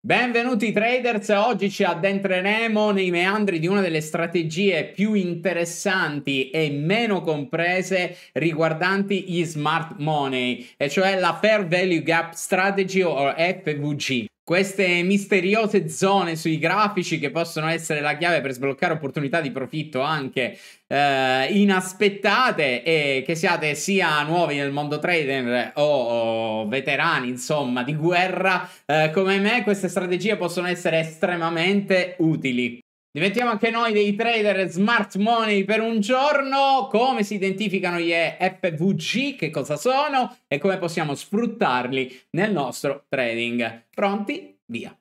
Benvenuti traders, oggi ci addentreremo nei meandri di una delle strategie più interessanti e meno comprese riguardanti gli smart money, e cioè la Fair Value Gap Strategy o FVG queste misteriose zone sui grafici che possono essere la chiave per sbloccare opportunità di profitto anche eh, inaspettate e che siate sia nuovi nel mondo trader o, o veterani insomma di guerra eh, come me queste strategie possono essere estremamente utili. Diventiamo anche noi dei trader smart money per un giorno, come si identificano gli FVG, che cosa sono e come possiamo sfruttarli nel nostro trading. Pronti? Via!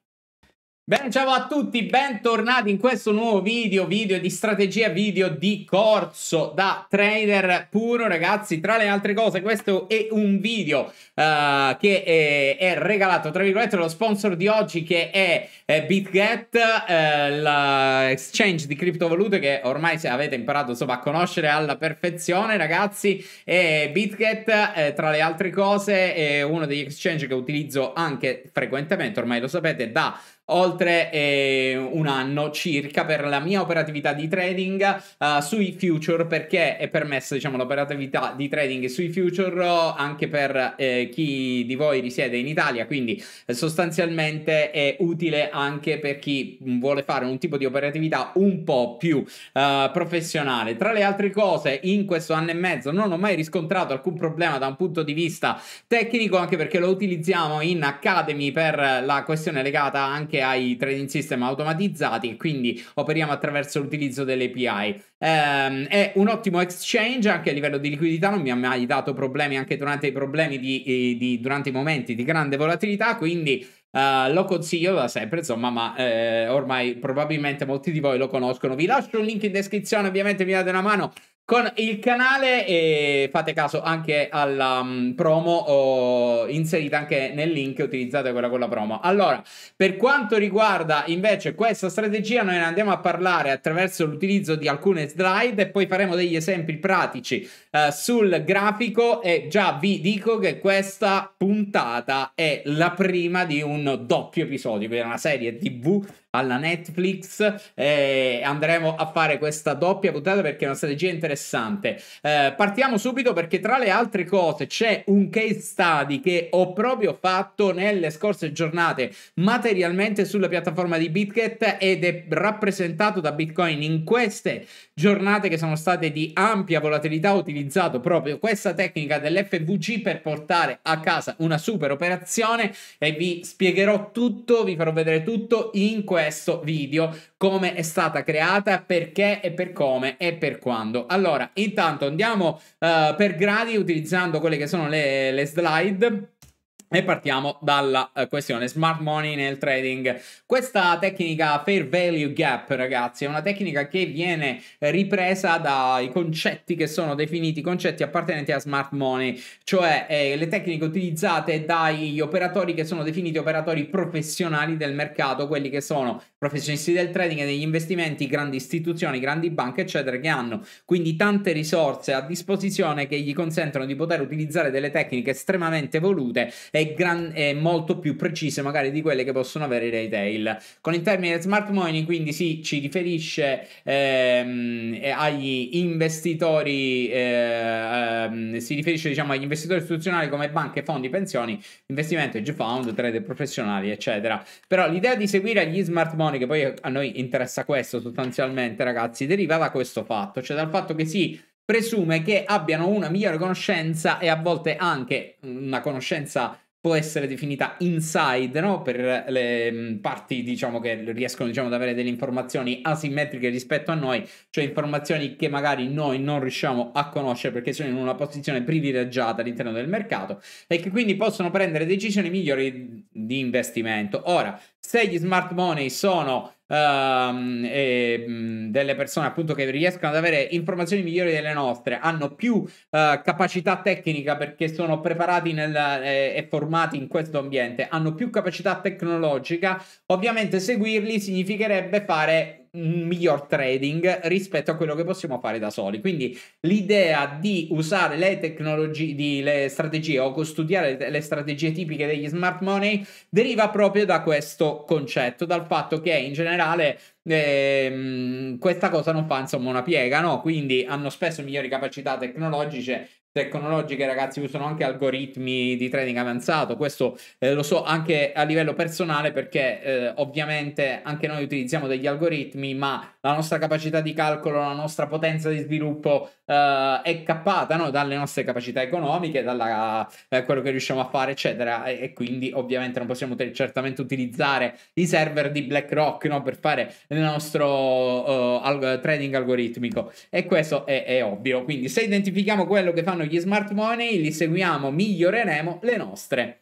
Bene, ciao a tutti, bentornati in questo nuovo video, video di strategia, video di corso da trader puro ragazzi, tra le altre cose questo è un video uh, che è, eh, è, regalato, tra virgolette, lo sponsor di oggi che è, è eh, BitGet, eh, l'exchange di criptovalute che ormai avete imparato insomma a conoscere alla perfezione ragazzi e BitGet eh, tra le altre cose è uno degli exchange che utilizzo anche frequentemente, ormai lo sapete, da oltre eh, un anno circa per la mia operatività di trading uh, sui future perché è permesso diciamo l'operatività di trading sui future anche per eh, chi di voi risiede in Italia quindi eh, sostanzialmente è utile anche per chi vuole fare un tipo di operatività un po' più uh, professionale tra le altre cose in questo anno e mezzo non ho mai riscontrato alcun problema da un punto di vista tecnico anche perché lo utilizziamo in Academy per la questione legata anche che ha i trading system automatizzati e quindi operiamo attraverso l'utilizzo dell'API. Um, ehm, è un ottimo exchange anche a livello di liquidità, non mi ha mai dato problemi anche durante i problemi di, di durante i momenti di grande volatilità, quindi Uh, lo consiglio da sempre, insomma, ma eh, ormai probabilmente molti di voi lo conoscono. Vi lascio un link in descrizione, ovviamente mi date una mano con il canale e eh, fate caso anche alla um, promo o inserita anche nel link utilizzate quella con la promo allora per quanto riguarda invece questa strategia noi ne andiamo a parlare attraverso l'utilizzo di alcune slide e poi faremo degli esempi pratici eh, sul grafico e già vi dico che questa puntata è la prima di un doppio episodio, quindi una serie tv alla Netflix e andremo a fare questa doppia puntata perché è una strategia interessante. Eh, partiamo subito perché tra le altre cose c'è un case study che ho proprio fatto nelle scorse giornate materialmente sulla piattaforma di BitGet ed è rappresentato da Bitcoin in queste giornate che sono state di ampia volatilità, ho utilizzato proprio questa tecnica dell'FVG per portare a casa una super operazione e vi spiegherò tutto, vi farò vedere tutto in questo video, come è stata creata, perché e per come e per quando. Allora, intanto andiamo uh, per gradi utilizzando quelle che sono le, le slide. E partiamo dalla eh, questione smart money nel trading. Questa tecnica fair value gap, ragazzi, è una tecnica che viene ripresa dai concetti che sono definiti concetti appartenenti a smart money, cioè eh, le tecniche utilizzate dagli operatori che sono definiti operatori professionali del mercato, quelli che sono professionisti del trading e degli investimenti, grandi istituzioni, grandi banche, eccetera, che hanno quindi tante risorse a disposizione che gli consentono di poter utilizzare delle tecniche estremamente evolute è, gran, è molto più precise magari di quelle che possono avere i retail. Con il termine smart money quindi si ci riferisce ehm, agli investitori, ehm, si riferisce diciamo agli investitori istituzionali come banche, fondi, pensioni, investimento, hedge fund, trader professionali eccetera. Però l'idea di seguire gli smart money che poi a noi interessa questo sostanzialmente ragazzi deriva da questo fatto, cioè dal fatto che si presume che abbiano una migliore conoscenza e a volte anche una conoscenza può essere definita inside, no? Per le mm, parti, diciamo, che riescono, diciamo, ad avere delle informazioni asimmetriche rispetto a noi, cioè informazioni che magari noi non riusciamo a conoscere perché sono in una posizione privilegiata all'interno del mercato e che quindi possono prendere decisioni migliori di investimento. Ora, se gli smart money sono Ehm, e, mhmm, delle persone appunto che riescono ad avere informazioni migliori delle nostre, hanno più uh, capacità tecnica perché sono preparati nel, eh, e formati in questo ambiente, hanno più capacità tecnologica, ovviamente seguirli significherebbe fare miglior trading rispetto a quello che possiamo fare da soli. Quindi l'idea di usare le tecnologie, di, le strategie o studiare le strategie tipiche degli smart money deriva proprio da questo concetto, dal fatto che in generale ehm, questa cosa non fa insomma una piega, no? Quindi hanno spesso migliori capacità tecnologiche tecnologiche, ragazzi, usano anche algoritmi di trading avanzato. Questo eh, lo so anche a livello personale perché eh, ovviamente anche noi utilizziamo degli algoritmi, ma la nostra capacità di calcolo, la nostra potenza di sviluppo eh, è cappata no? dalle nostre capacità economiche, da eh, quello che riusciamo a fare, eccetera. E, e quindi ovviamente non possiamo te- certamente utilizzare i server di BlackRock no? per fare il nostro uh, al- trading algoritmico. E questo è, è ovvio. Quindi se identifichiamo quello che fanno gli smart money, li seguiamo, miglioreremo le nostre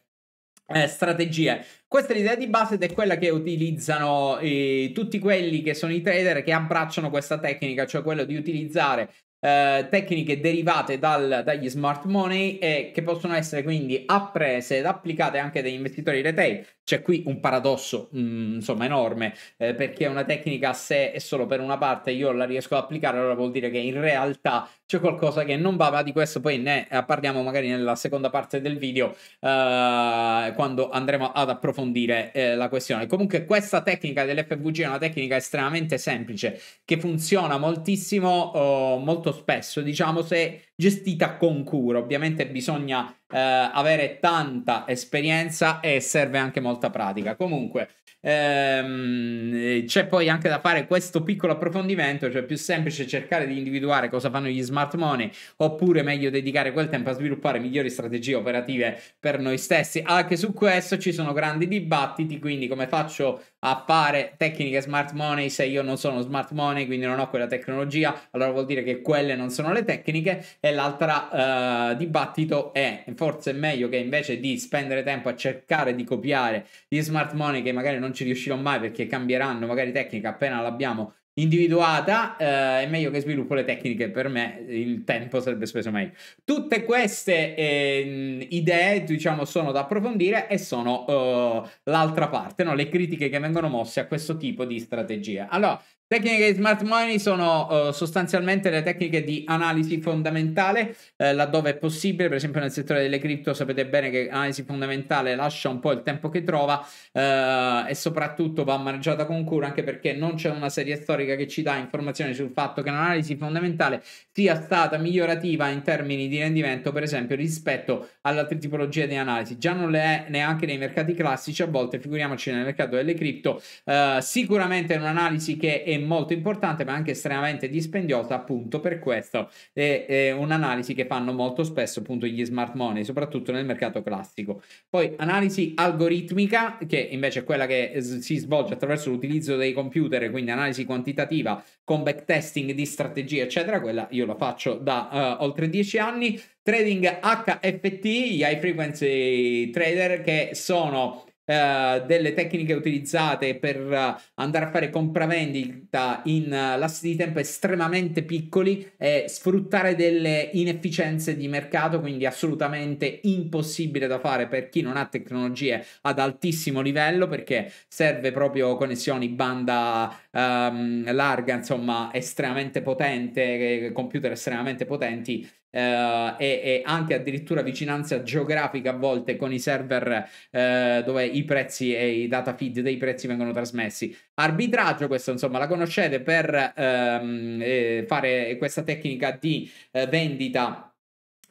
eh, strategie. Questa è l'idea di base ed è quella che utilizzano eh, tutti quelli che sono i trader che abbracciano questa tecnica, cioè quello di utilizzare eh, tecniche derivate dal, dagli smart money e che possono essere quindi apprese ed applicate anche dagli investitori retail. C'è qui un paradosso mh, mm, insomma enorme eh, perché una tecnica a sé e solo per una parte io la riesco ad applicare, allora vuol dire che in realtà c'è qualcosa che non va, ma di questo poi ne eh, parliamo magari nella seconda parte del video eh, quando andremo ad approfondire eh, la questione. Comunque questa tecnica dell'FVG è una tecnica estremamente semplice che funziona moltissimo, oh, molto spesso, diciamo se gestita con cura, ovviamente bisogna eh, avere tanta esperienza e serve anche molta pratica. Comunque, ehm, c'è poi anche da fare questo piccolo approfondimento, cioè più semplice cercare di individuare cosa fanno gli smart money, oppure meglio dedicare quel tempo a sviluppare migliori strategie operative per noi stessi. Anche su questo ci sono grandi dibattiti, quindi come faccio fare tecniche smart money se io non sono smart money, quindi non ho quella tecnologia, allora vuol dire che quelle non sono le tecniche. E l'altra uh, dibattito è forse è meglio che invece di spendere tempo a cercare di copiare gli smart money che magari non ci riuscirò mai perché cambieranno magari tecnica appena l'abbiamo individuata, eh, è meglio che sviluppo le tecniche, per me il tempo sarebbe speso meglio. Tutte queste eh, idee, diciamo, sono da approfondire e sono eh, l'altra parte, no? le critiche che vengono mosse a questo tipo di strategia. Allora, Tecniche di smart money sono uh, sostanzialmente le tecniche di analisi fondamentale, eh, laddove è possibile, per esempio nel settore delle cripto sapete bene che l'analisi fondamentale lascia un po' il tempo che trova eh, e soprattutto va maneggiata con cura anche perché non c'è una serie storica che ci dà informazioni sul fatto che l'analisi fondamentale sia stata migliorativa in termini di rendimento, per esempio rispetto alle altre tipologie di analisi. Già non le è neanche nei mercati classici a volte, figuriamoci nel mercato delle cripto, eh, sicuramente è un'analisi che è molto importante ma anche estremamente dispendiosa appunto per questo è, è un'analisi che fanno molto spesso appunto gli smart money soprattutto nel mercato classico poi analisi algoritmica che invece è quella che si svolge attraverso l'utilizzo dei computer quindi analisi quantitativa con backtesting di strategie eccetera quella io la faccio da uh, oltre dieci anni trading HFT gli high frequency trader che sono eh, delle tecniche utilizzate per eh, andare a fare compravendita in eh, lassi di tempo estremamente piccoli e sfruttare delle inefficienze di mercato, quindi assolutamente impossibile da fare per chi non ha tecnologie ad altissimo livello perché serve proprio connessioni banda ehm, larga, insomma, estremamente potente, eh, computer estremamente potenti eh, e, e, anche addirittura vicinanza geografica a volte con i server eh, dove i prezzi e i data feed dei prezzi vengono trasmessi. Arbitraggio, questo insomma la conoscete per ehm, eh, fare questa tecnica di eh, vendita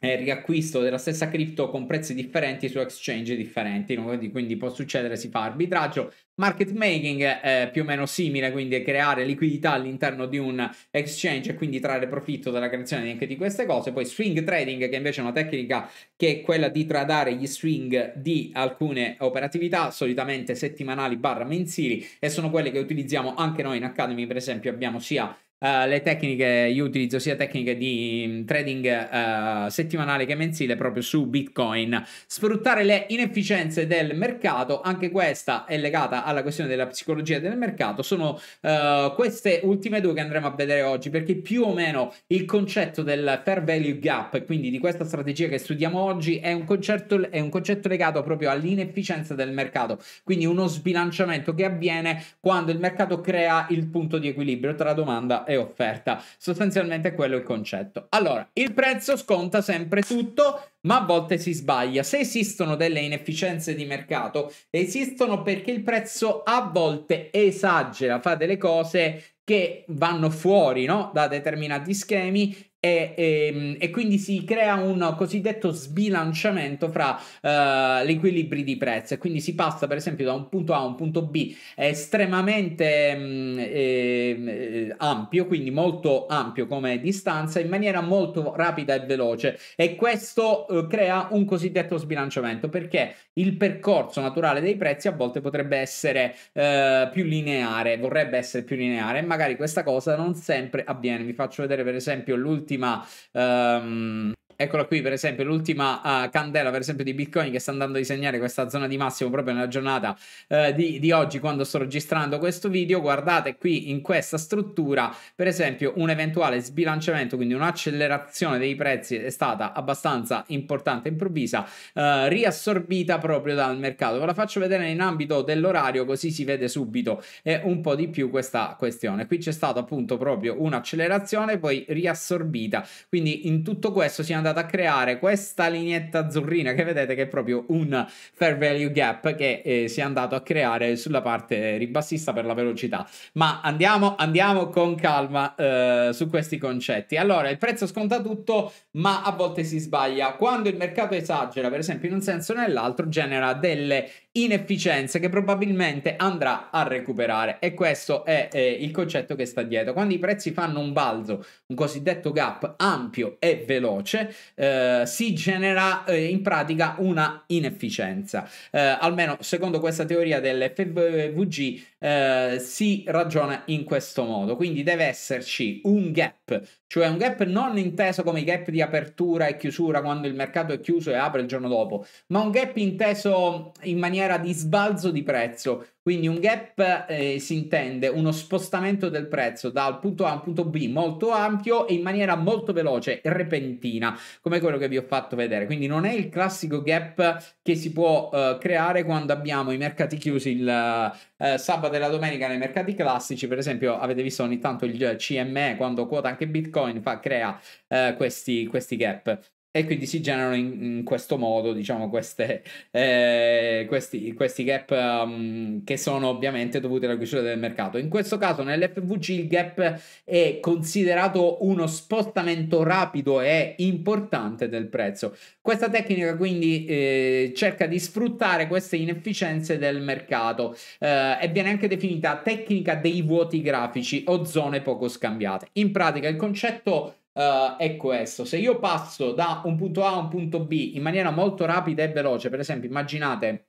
eh, riacquisto della stessa cripto con prezzi differenti su exchange differenti, quindi, quindi può succedere, si fa arbitraggio. Market making è eh, più o meno simile, quindi creare liquidità all'interno di un exchange e quindi trarre profitto dalla creazione anche di queste cose. Poi swing trading, che invece è una tecnica che è quella di tradare gli swing di alcune operatività, solitamente settimanali barra mensili, e sono quelle che utilizziamo anche noi in Academy, per esempio abbiamo sia eh, le tecniche, io utilizzo sia tecniche di mm, trading uh, eh, settimanale che mensile proprio su Bitcoin. Sfruttare le inefficienze del mercato, anche questa è legata alla questione della psicologia del mercato, sono uh, queste ultime due che andremo a vedere oggi perché più o meno il concetto del fair value gap, quindi di questa strategia che studiamo oggi, è un concetto, è un concetto legato proprio all'inefficienza del mercato, quindi uno sbilanciamento che avviene quando il mercato crea il punto di equilibrio tra domanda e e offerta. Sostanzialmente quello è il concetto. Allora, il prezzo sconta sempre tutto, ma a volte si sbaglia. Se esistono delle inefficienze di mercato, esistono perché il prezzo a volte esagera, fa delle cose che vanno fuori no? da determinati schemi e, e, ehm, e, quindi si crea un cosiddetto sbilanciamento fra uh, gli equilibri di prezzo e quindi si passa per esempio da un punto A a un punto B estremamente mh, mm, ehm, eh, ampio, quindi molto ampio come distanza in maniera molto rapida e veloce e questo uh, crea un cosiddetto sbilanciamento perché il percorso naturale dei prezzi a volte potrebbe essere uh, più lineare, vorrebbe essere più lineare e magari questa cosa non sempre avviene. Vi faccio vedere per esempio l'ultimo ultima. Um, ehm, Eccola qui, per esempio, l'ultima uh, candela, per esempio, di Bitcoin che sta andando a disegnare questa zona di massimo proprio nella giornata uh, di, di, oggi, quando sto registrando questo video. Guardate qui in questa struttura, per esempio, un eventuale sbilanciamento, quindi un'accelerazione dei prezzi è stata abbastanza importante, improvvisa, uh, riassorbita proprio dal mercato. Ve la faccio vedere in ambito dell'orario, così si vede subito eh, un po' di più questa questione. Qui c'è stata appunto proprio un'accelerazione, poi riassorbita. Quindi in tutto questo si andrà andato a creare questa lineetta azzurrina che vedete che è proprio un fair value gap che eh, si è andato a creare sulla parte eh, ribassista per la velocità. Ma andiamo, andiamo con calma eh, su questi concetti. Allora, il prezzo sconta tutto, ma a volte si sbaglia. Quando il mercato esagera, per esempio, in un senso o nell'altro, genera delle inefficienze che probabilmente andrà a recuperare e questo è eh, il concetto che sta dietro quando i prezzi fanno un balzo un cosiddetto gap ampio e veloce eh, si genera eh, in pratica una inefficienza eh, almeno secondo questa teoria dell'FVG eh, si ragiona in questo modo. Quindi deve esserci un gap, cioè un gap non inteso come i gap di apertura e chiusura quando il mercato è chiuso e apre il giorno dopo, ma un gap inteso in maniera di sbalzo di prezzo. Quindi un gap eh, si intende uno spostamento del prezzo dal punto A al punto B molto ampio e in maniera molto veloce e repentina, come quello che vi ho fatto vedere. Quindi non è il classico gap che si può eh, creare quando abbiamo i mercati chiusi il eh, sabato della domenica nei mercati classici, per esempio, avete visto ogni tanto il CME quando quota anche Bitcoin fa, crea eh, questi, questi gap. E quindi si generano in, in questo modo, diciamo, queste, eh, questi, questi, gap um, che sono ovviamente dovuti alla chiusura del mercato. In questo caso nell'FVG il gap è considerato uno spostamento rapido e importante del prezzo. Questa tecnica quindi eh, cerca di sfruttare queste inefficienze del mercato eh, e viene anche definita tecnica dei vuoti grafici o zone poco scambiate. In pratica il concetto uh, è questo. Se io passo da un punto A a un punto B in maniera molto rapida e veloce, per esempio, immaginate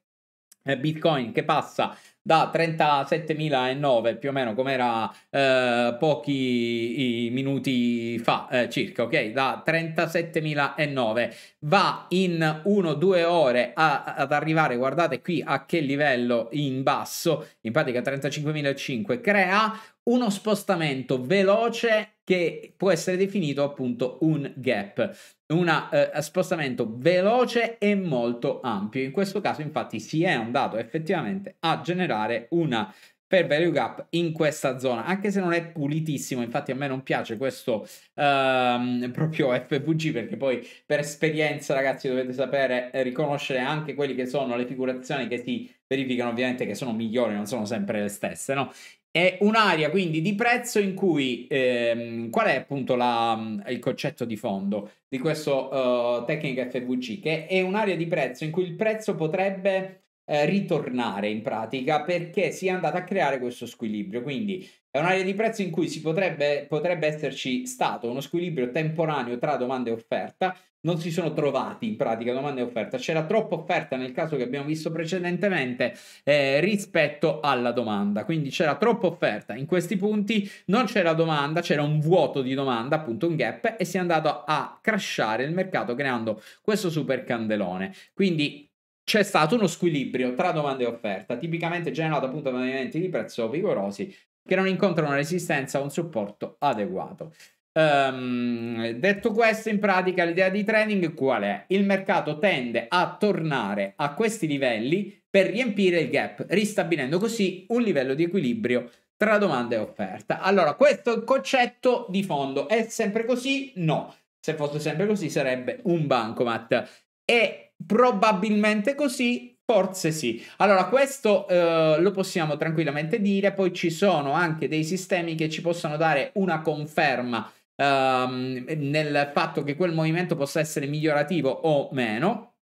eh, Bitcoin che passa da 37.009 più o meno come era eh, pochi minuti fa eh, circa ok da 37.009 va in 1-2 ore a, ad arrivare guardate qui a che livello in basso in pratica 35.005 crea uno spostamento veloce che può essere definito appunto un gap, un eh, spostamento veloce e molto ampio. In questo caso infatti si è andato effettivamente a generare una per value gap in questa zona, anche se non è pulitissimo, infatti a me non piace questo ehm, proprio FVG perché poi per esperienza ragazzi dovete sapere eh, riconoscere anche quelle che sono le figurazioni che si verificano ovviamente che sono migliori, non sono sempre le stesse, no? È un'area quindi di prezzo in cui ehm, qual è appunto la, il concetto di fondo di questo uh, eh, tecnica FVC? Che è un'area di prezzo in cui il prezzo potrebbe eh, ritornare in pratica perché si è andato a creare questo squilibrio. Quindi è un'area di prezzo in cui potrebbe, potrebbe, esserci stato uno squilibrio temporaneo tra domanda e offerta. Non si sono trovati in pratica domanda e offerta. C'era troppa offerta nel caso che abbiamo visto precedentemente eh, rispetto alla domanda. Quindi c'era troppa offerta. In questi punti non c'era domanda, c'era un vuoto di domanda, appunto un gap, e si è andato a crashare il mercato creando questo super candelone. Quindi c'è stato uno squilibrio tra domanda e offerta, tipicamente generato appunto da movimenti di prezzo vigorosi che non incontrano resistenza o un supporto adeguato. Um, detto questo, in pratica l'idea di trading qual è? Il mercato tende a tornare a questi livelli per riempire il gap, ristabilendo così un livello di equilibrio tra domanda e offerta. Allora, questo è il concetto di fondo. È sempre così? No. Se fosse sempre così sarebbe un bancomat. È probabilmente così Forse sì. Allora, questo eh, lo possiamo tranquillamente dire, poi ci sono anche dei sistemi che ci possono dare una conferma ehm, nel fatto che quel movimento possa essere migliorativo o meno.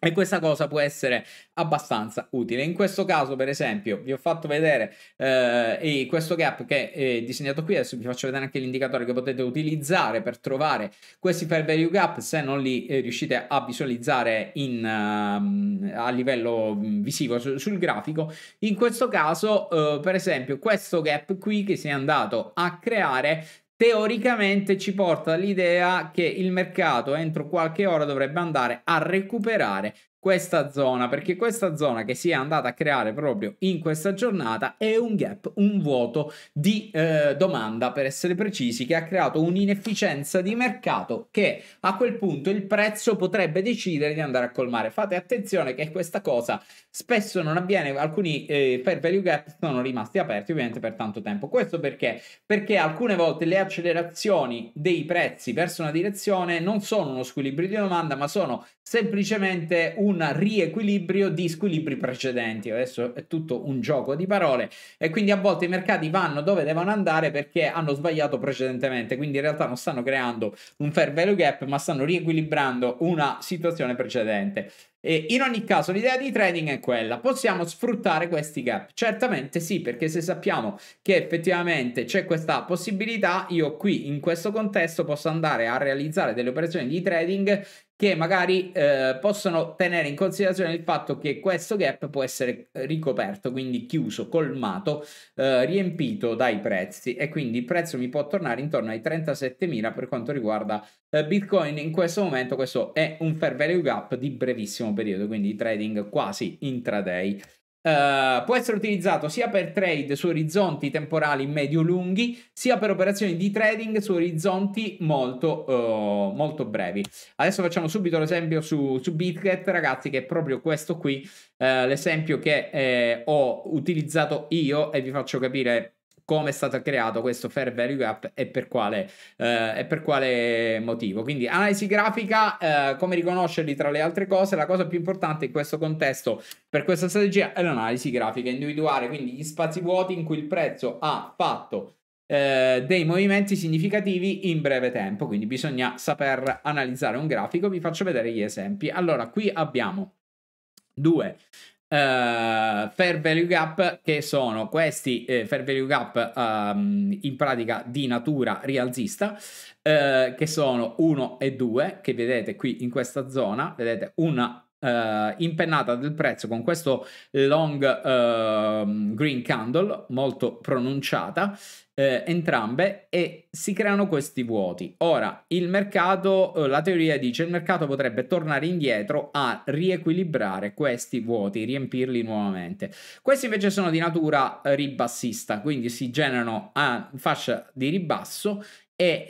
E questa cosa può essere abbastanza utile. In questo caso, per esempio, vi ho fatto vedere eh, questo gap che è eh, disegnato qui. Adesso vi faccio vedere anche l'indicatore che potete utilizzare per trovare questi fair value gap se non li eh, riuscite a visualizzare in, uh, a livello mm, visivo su, sul grafico. In questo caso, uh, per esempio, questo gap qui che si è andato a creare teoricamente ci porta all'idea che il mercato entro qualche ora dovrebbe andare a recuperare questa zona, perché questa zona che si è andata a creare proprio in questa giornata è un gap, un vuoto di eh, domanda, per essere precisi, che ha creato un'inefficienza di mercato che a quel punto il prezzo potrebbe decidere di andare a colmare. Fate attenzione che questa cosa spesso non avviene, alcuni eh, fair value gap sono rimasti aperti ovviamente per tanto tempo. Questo perché? Perché alcune volte le accelerazioni dei prezzi verso una direzione non sono uno squilibrio di domanda, ma sono semplicemente un un riequilibrio di squilibri precedenti. Adesso è tutto un gioco di parole e quindi a volte i mercati vanno dove devono andare perché hanno sbagliato precedentemente, quindi in realtà non stanno creando un fair value gap, ma stanno riequilibrando una situazione precedente. E in ogni caso l'idea di trading è quella, possiamo sfruttare questi gap? Certamente sì, perché se sappiamo che effettivamente c'è questa possibilità, io qui in questo contesto posso andare a realizzare delle operazioni di trading che magari eh, possono tenere in considerazione il fatto che questo gap può essere ricoperto, quindi chiuso, colmato, eh, riempito dai prezzi e quindi il prezzo mi può tornare intorno ai 37.000 per quanto riguarda eh, Bitcoin. In questo momento questo è un fair value gap di brevissimo periodo, quindi trading quasi intraday. Eh, può essere utilizzato sia per trade su orizzonti temporali medio-lunghi, sia per operazioni di trading su orizzonti molto, uh, molto brevi. Adesso facciamo subito l'esempio su, su Bitget, ragazzi, che è proprio questo qui, uh, l'esempio che eh, ho utilizzato io e vi faccio capire come è stato creato questo fair value gap e per quale, eh, e per quale motivo. Quindi analisi grafica, eh, come riconoscerli tra le altre cose, la cosa più importante in questo contesto per questa strategia è l'analisi grafica, individuare quindi gli spazi vuoti in cui il prezzo ha fatto eh, dei movimenti significativi in breve tempo, quindi bisogna saper analizzare un grafico. Vi faccio vedere gli esempi. Allora, qui abbiamo due Uh, fair value gap che sono questi eh, fair value gap um, in pratica di natura rialzista uh, che sono 1 e 2 che vedete qui in questa zona vedete una Uh, impennata del prezzo con questo long uh, green candle molto pronunciata eh, entrambe e si creano questi vuoti ora il mercato eh, la teoria dice il mercato potrebbe tornare indietro a riequilibrare questi vuoti riempirli nuovamente questi invece sono di natura eh, ribassista quindi si generano a fascia di ribasso e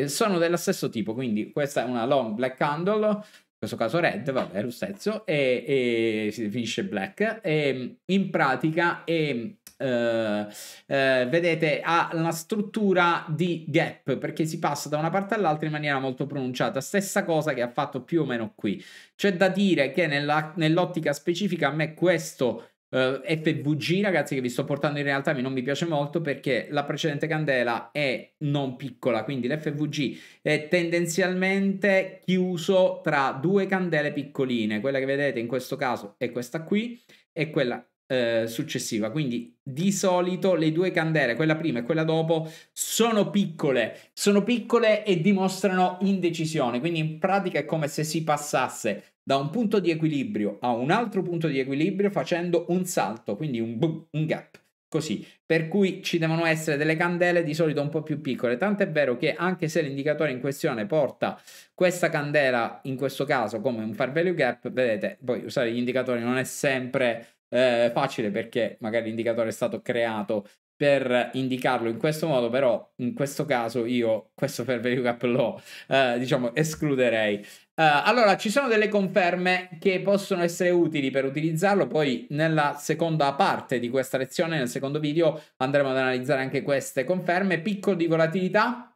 eh, sono dello stesso tipo quindi questa è una long black candle questo caso Red, vabbè, lo stesso, e, e si definisce Black, e in pratica è Uh, uh, vedete ha la struttura di gap perché si passa da una parte all'altra in maniera molto pronunciata stessa cosa che ha fatto più o meno qui c'è da dire che nell'ottica specifica a me questo Uh, eh, FVG, ragazzi, che vi sto portando in realtà mi non mi piace molto perché la precedente candela è non piccola, quindi l'FVG è tendenzialmente chiuso tra due candele piccoline, quella che vedete in questo caso è questa qui e quella eh, successiva quindi di solito le due candele quella prima e quella dopo sono piccole sono piccole e dimostrano indecisione quindi in pratica è come se si passasse da un punto di equilibrio a un altro punto di equilibrio facendo un salto, quindi un, boom, un gap. Così, per cui ci devono essere delle candele di solito un po' più piccole. Tant'è vero che anche se l'indicatore in questione porta questa candela, in questo caso come un far value gap, vedete, poi usare gli indicatori non è sempre eh, facile perché magari l'indicatore è stato creato per indicarlo in questo modo, però in questo caso io questo per value cap lo eh, diciamo escluderei. Eh, allora, ci sono delle conferme che possono essere utili per utilizzarlo, poi nella seconda parte di questa lezione, nel secondo video, andremo ad analizzare anche queste conferme. Picco di volatilità,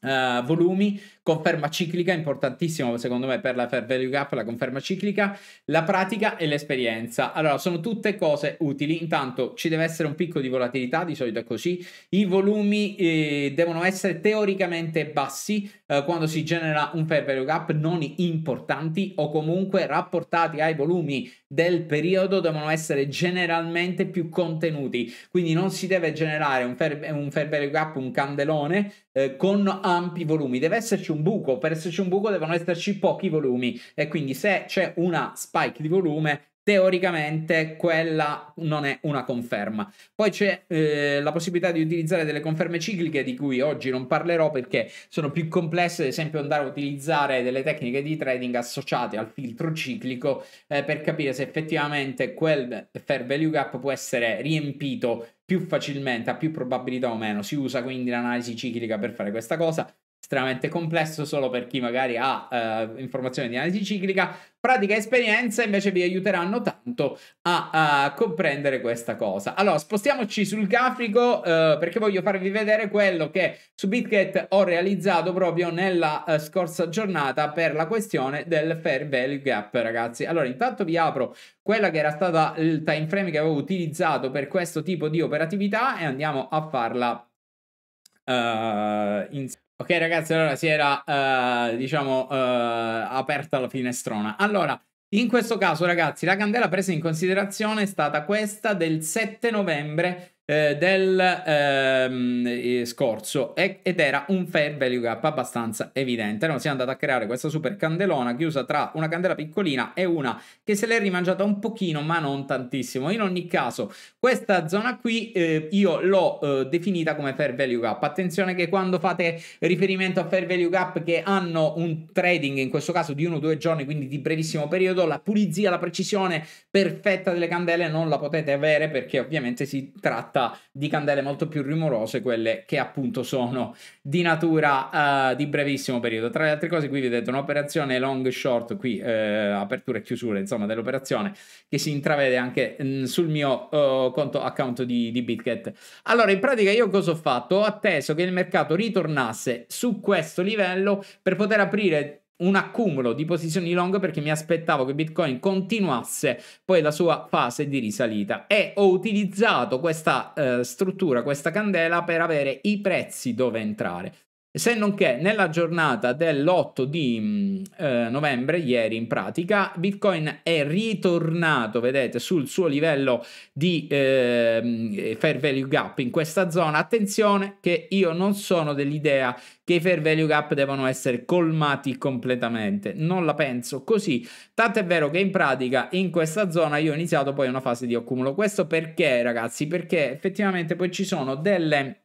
Uh, volumi, conferma ciclica, importantissimo secondo me per la Fair Value Gap, la conferma ciclica, la pratica e l'esperienza. Allora, sono tutte cose utili, intanto ci deve essere un picco di volatilità, di solito è così, i volumi eh, devono essere teoricamente bassi eh, quando si genera un Fair Value Gap, non importanti o comunque rapportati ai volumi del periodo devono essere generalmente più contenuti, quindi non si deve generare un Fair, un fair Value Gap, un candelone eh, con ampi volumi, deve esserci un un buco, per esserci un buco devono esserci pochi volumi e quindi se c'è una spike di volume teoricamente quella non è una conferma. Poi c'è eh, la possibilità di utilizzare delle conferme cicliche di cui oggi non parlerò perché sono più complesse, ad esempio andare a utilizzare delle tecniche di trading associate al filtro ciclico eh, per capire se effettivamente quel fair value gap può essere riempito più facilmente, ha più probabilità o meno. Si usa quindi l'analisi ciclica per fare questa cosa estremamente complesso solo per chi magari ha uh, informazioni di analisi ciclica, pratica e esperienza invece vi aiuteranno tanto a, uh, comprendere questa cosa. Allora, spostiamoci sul grafico uh, perché voglio farvi vedere quello che su BitGet ho realizzato proprio nella eh, scorsa giornata per la questione del fair value gap, ragazzi. Allora, intanto vi apro quella che era stata il time frame che avevo utilizzato per questo tipo di operatività e andiamo a farla insieme. Ok ragazzi, allora si era, eh, diciamo, eh, aperta la finestrona. Allora, in questo caso ragazzi, la candela presa in considerazione è stata questa del 7 novembre eh, del ehm, eh, scorso e- ed era un fair value gap abbastanza evidente. No? Si è andata a creare questa super candelona chiusa tra una candela piccolina e una che se l'è rimangiata un pochino ma non tantissimo. In ogni caso questa zona qui eh, io l'ho eh, definita come fair value gap. Attenzione che quando fate riferimento a fair value gap che hanno un trading in questo caso di uno o due giorni quindi di brevissimo periodo la pulizia, la precisione perfetta delle candele non la potete avere perché ovviamente si tratta realtà di candele molto più rumorose, quelle che appunto sono di natura uh, di brevissimo periodo. Tra le altre cose qui vedete un'operazione long short, qui eh, apertura e chiusura insomma dell'operazione che si intravede anche mh, mm, sul mio uh, conto account di, di BitGet. Allora in pratica io cosa ho fatto? Ho atteso che il mercato ritornasse su questo livello per poter aprire un accumulo di posizioni long perché mi aspettavo che Bitcoin continuasse poi la sua fase di risalita e ho utilizzato questa eh, struttura, questa candela per avere i prezzi dove entrare se non che nella giornata dell'8 di mm, eh, novembre, ieri in pratica, Bitcoin è ritornato, vedete, sul suo livello di ehm, eh, fair value gap in questa zona. Attenzione che io non sono dell'idea che i fair value gap devono essere colmati completamente, non la penso così, tant'è vero che in pratica in questa zona io ho iniziato poi una fase di accumulo. Questo perché ragazzi? Perché effettivamente poi ci sono delle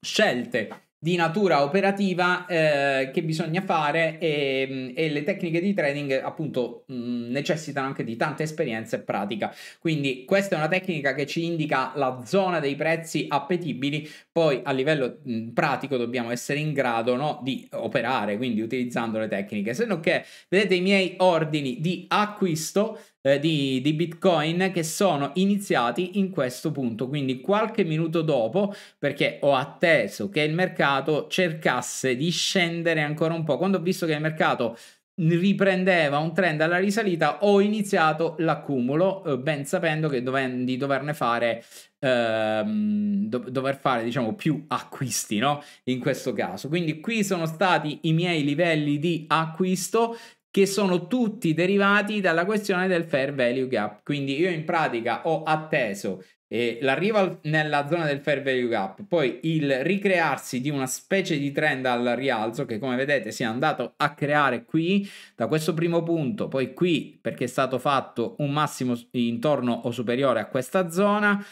scelte di natura operativa eh, che bisogna fare e, mm, e, le tecniche di trading appunto mh, mm, necessitano anche di tanta esperienza e pratica. Quindi questa è una tecnica che ci indica la zona dei prezzi appetibili, poi a livello mh, mm, pratico dobbiamo essere in grado no, di operare, quindi utilizzando le tecniche. Se non che vedete i miei ordini di acquisto eh, di, di, Bitcoin che sono iniziati in questo punto, quindi qualche minuto dopo, perché ho atteso che il mercato cercasse di scendere ancora un po'. Quando ho visto che il mercato riprendeva un trend alla risalita, ho iniziato l'accumulo, eh, ben sapendo che dove, di doverne fare, ehm, dover fare diciamo più acquisti, no? In questo caso. Quindi qui sono stati i miei livelli di acquisto che sono tutti derivati dalla questione del fair value gap. Quindi io in pratica ho atteso eh, l'arrivo nella zona del fair value gap, poi il ricrearsi di una specie di trend al rialzo che come vedete si è andato a creare qui da questo primo punto, poi qui perché è stato fatto un massimo intorno o superiore a questa zona,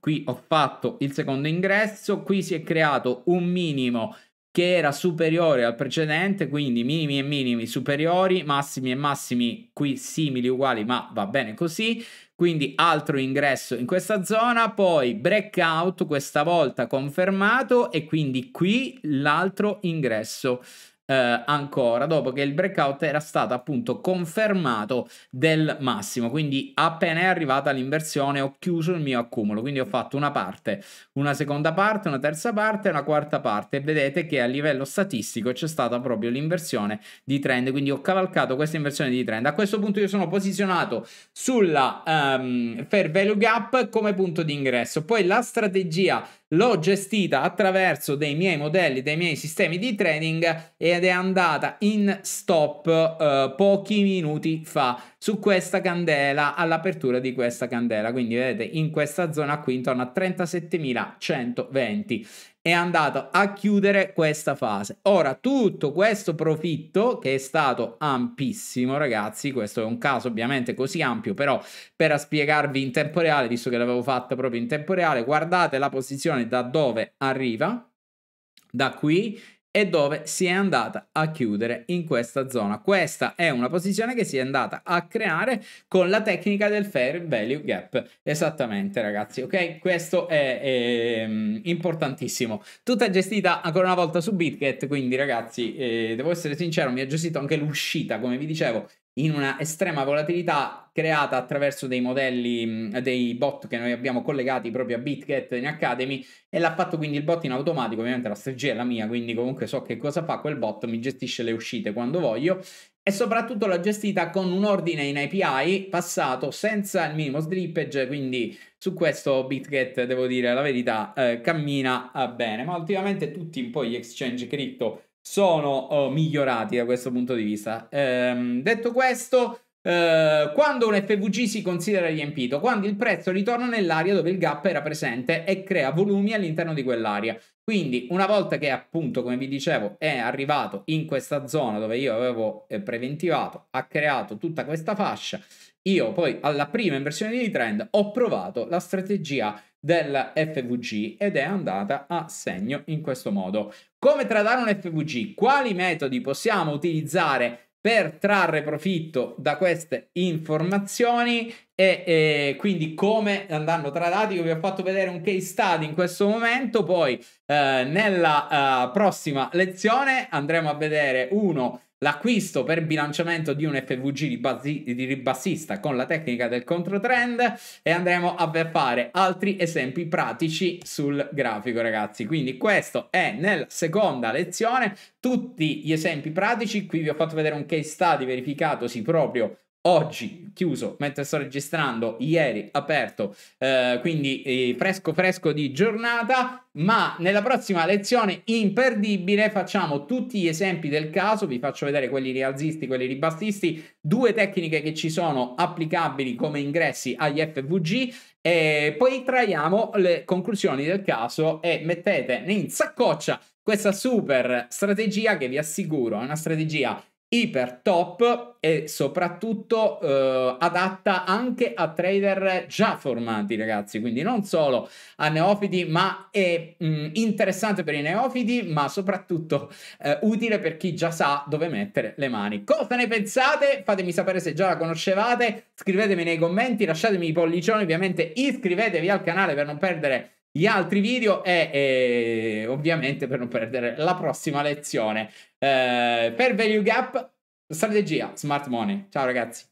qui ho fatto il secondo ingresso, qui si è creato un minimo che era superiore al precedente, quindi minimi e minimi superiori, massimi e massimi qui simili uguali, ma va bene così. Quindi altro ingresso in questa zona, poi breakout questa volta confermato e quindi qui l'altro ingresso eh, ancora dopo che il breakout era stato appunto confermato del massimo quindi appena è arrivata l'inversione ho chiuso il mio accumulo quindi ho fatto una parte una seconda parte una terza parte una quarta parte e vedete che a livello statistico c'è stata proprio l'inversione di trend quindi ho cavalcato questa inversione di trend a questo punto io sono posizionato sulla um, fair value gap come punto di ingresso poi la strategia l'ho gestita attraverso dei miei modelli, dei miei sistemi di trading ed è andata in stop eh, pochi minuti fa su questa candela, all'apertura di questa candela, quindi vedete in questa zona qui intorno a 37.120 è andato a chiudere questa fase. Ora, tutto questo profitto, che è stato ampissimo, ragazzi, questo è un caso ovviamente così ampio, però per spiegarvi in tempo reale, visto che l'avevo fatto proprio in tempo reale, guardate la posizione da dove arriva, da qui, e dove si è andata a chiudere in questa zona. Questa è una posizione che si è andata a creare con la tecnica del fair value gap. Esattamente, ragazzi, ok? Questo è, è ehm, importantissimo. Tutta gestita ancora una volta su BitGet, quindi ragazzi, eh, devo essere sincero, mi ha gestito anche l'uscita, come vi dicevo, in una estrema volatilità creata attraverso dei modelli, mm, dei bot che noi abbiamo collegati proprio a BitGet in Academy e l'ha fatto quindi il bot in automatico, ovviamente la strategia è la mia, quindi comunque so che cosa fa quel bot, mi gestisce le uscite quando voglio e soprattutto l'ha gestita con un ordine in API passato senza il minimo slippage, quindi su questo BitGet, devo dire la verità, eh, cammina eh, bene, ma ultimamente tutti un po' gli exchange cripto sono oh, migliorati da questo punto di vista. Ehm, detto questo, eh, quando un FVG si considera riempito, quando il prezzo ritorna nell'area dove il gap era presente e crea volumi all'interno di quell'area. Quindi una volta che appunto, come vi dicevo, è arrivato in questa zona dove io avevo eh, preventivato, ha creato tutta questa fascia, io poi alla prima inversione di trend ho provato la strategia del FVG ed è andata a segno in questo modo. Come tradare un FVG? Quali metodi possiamo utilizzare per trarre profitto da queste informazioni e, e, quindi come andranno tradati. Io vi ho fatto vedere un case study in questo momento, poi eh, nella eh, prossima lezione andremo a vedere uno L'acquisto per bilanciamento di un FVG ribassi- ribassista con la tecnica del controtrend e andremo a fare altri esempi pratici sul grafico ragazzi. Quindi questo è nella seconda lezione tutti gli esempi pratici. Qui vi ho fatto vedere un case study verificatosi proprio oggi chiuso mentre sto registrando, ieri aperto, eh, quindi eh, fresco fresco di giornata, ma nella prossima lezione imperdibile facciamo tutti gli esempi del caso, vi faccio vedere quelli rialzisti, quelli ribassisti, due tecniche che ci sono applicabili come ingressi agli FVG e poi traiamo le conclusioni del caso e mettete in saccoccia questa super strategia che vi assicuro è una strategia iper top e soprattutto eh, adatta anche a trader già formati ragazzi quindi non solo a neofiti ma è mh, mm, interessante per i neofiti ma soprattutto eh, utile per chi già sa dove mettere le mani cosa ne pensate fatemi sapere se già la conoscevate scrivetemi nei commenti lasciatemi i pollicioni ovviamente iscrivetevi al canale per non perdere gli altri video e, e ovviamente per non perdere la prossima lezione. Eh, per Value Gap, strategia, smart money. Ciao ragazzi.